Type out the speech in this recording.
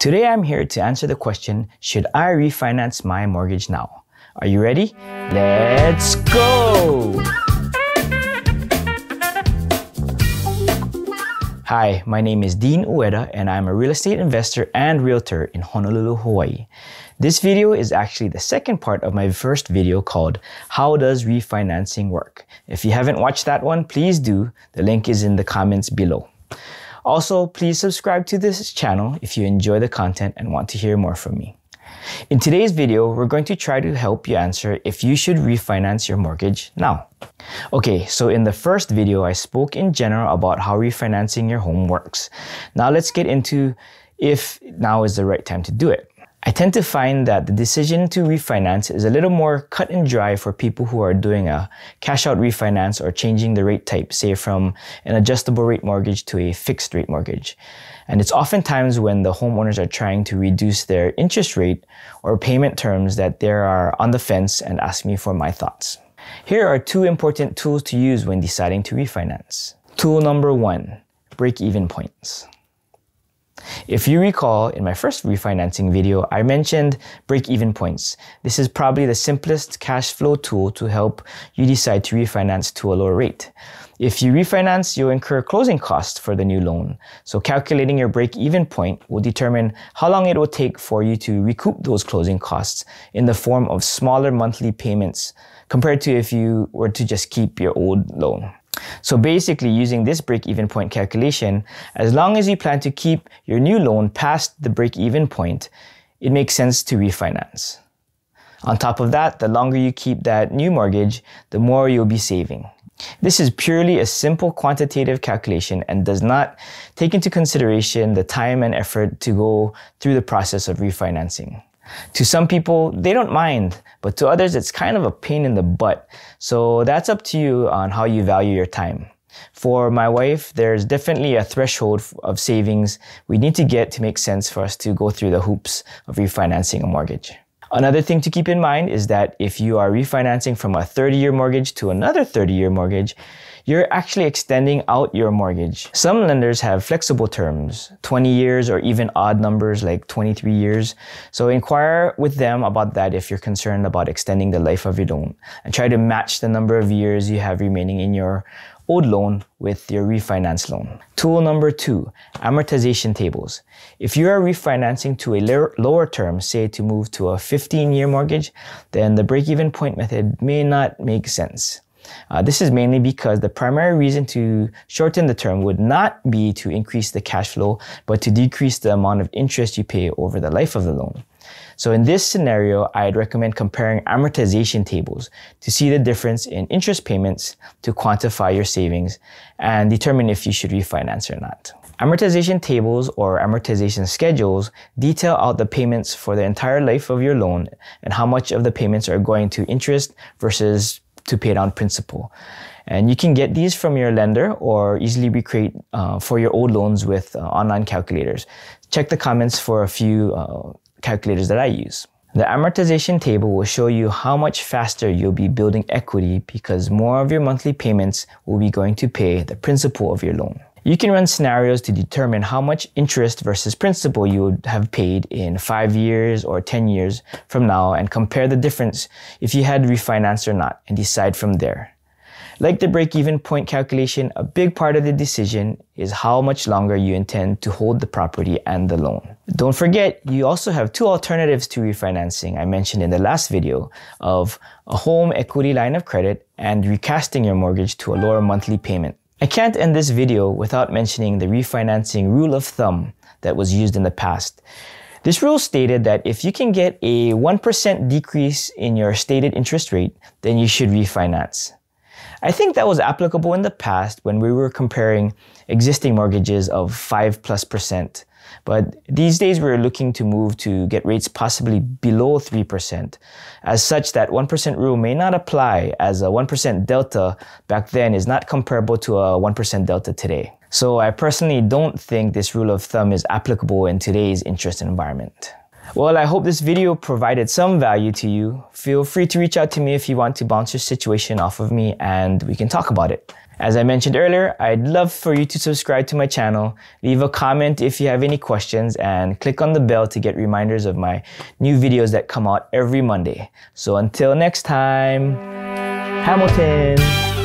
Today I'm here to answer the question, should I refinance my mortgage now? Are you ready? Let's go! Hi, my name is Dean Ueda and I'm a real estate investor and realtor in Honolulu, Hawaii. This video is actually the second part of my first video called How Does Refinancing Work? If you haven't watched that one, please do. The link is in the comments below. Also, please subscribe to this channel if you enjoy the content and want to hear more from me. In today's video, we're going to try to help you answer if you should refinance your mortgage now. Okay, so in the first video, I spoke in general about how refinancing your home works. Now let's get into if now is the right time to do it. I tend to find that the decision to refinance is a little more cut and dry for people who are doing a cash out refinance or changing the rate type, say from an adjustable rate mortgage to a fixed rate mortgage. And it's oftentimes when the homeowners are trying to reduce their interest rate or payment terms that they are on the fence and ask me for my thoughts. Here are two important tools to use when deciding to refinance. Tool number one, break even points. If you recall, in my first refinancing video, I mentioned break-even points. This is probably the simplest cash flow tool to help you decide to refinance to a lower rate. If you refinance, you'll incur closing costs for the new loan. So calculating your break-even point will determine how long it will take for you to recoup those closing costs in the form of smaller monthly payments compared to if you were to just keep your old loan. So basically, using this break even point calculation, as long as you plan to keep your new loan past the break even point, it makes sense to refinance. On top of that, the longer you keep that new mortgage, the more you'll be saving. This is purely a simple quantitative calculation and does not take into consideration the time and effort to go through the process of refinancing. To some people, they don't mind, but to others, it's kind of a pain in the butt. So that's up to you on how you value your time. For my wife, there's definitely a threshold of savings we need to get to make sense for us to go through the hoops of refinancing a mortgage. Another thing to keep in mind is that if you are refinancing from a 30 year mortgage to another 30 year mortgage, you're actually extending out your mortgage. Some lenders have flexible terms, 20 years or even odd numbers like 23 years. So inquire with them about that if you're concerned about extending the life of your loan and try to match the number of years you have remaining in your old loan with your refinance loan. Tool number two, amortization tables. If you are refinancing to a lower term, say to move to a 15 year mortgage, then the break even point method may not make sense. Uh, this is mainly because the primary reason to shorten the term would not be to increase the cash flow, but to decrease the amount of interest you pay over the life of the loan. So in this scenario, I'd recommend comparing amortization tables to see the difference in interest payments to quantify your savings and determine if you should refinance or not. Amortization tables or amortization schedules detail out the payments for the entire life of your loan and how much of the payments are going to interest versus to pay down principal. And you can get these from your lender or easily recreate uh, for your old loans with uh, online calculators. Check the comments for a few uh, calculators that I use. The amortization table will show you how much faster you'll be building equity because more of your monthly payments will be going to pay the principal of your loan. You can run scenarios to determine how much interest versus principal you would have paid in 5 years or 10 years from now and compare the difference if you had refinanced or not and decide from there. Like the break even point calculation, a big part of the decision is how much longer you intend to hold the property and the loan. Don't forget, you also have two alternatives to refinancing I mentioned in the last video of a home equity line of credit and recasting your mortgage to a lower monthly payment. I can't end this video without mentioning the refinancing rule of thumb that was used in the past. This rule stated that if you can get a 1% decrease in your stated interest rate, then you should refinance. I think that was applicable in the past when we were comparing existing mortgages of 5 plus percent. But these days we're looking to move to get rates possibly below 3%, as such that 1% rule may not apply as a 1% delta back then is not comparable to a 1% delta today. So I personally don't think this rule of thumb is applicable in today's interest environment. Well, I hope this video provided some value to you. Feel free to reach out to me if you want to bounce your situation off of me and we can talk about it. As I mentioned earlier, I'd love for you to subscribe to my channel, leave a comment if you have any questions, and click on the bell to get reminders of my new videos that come out every Monday. So until next time, Hamilton!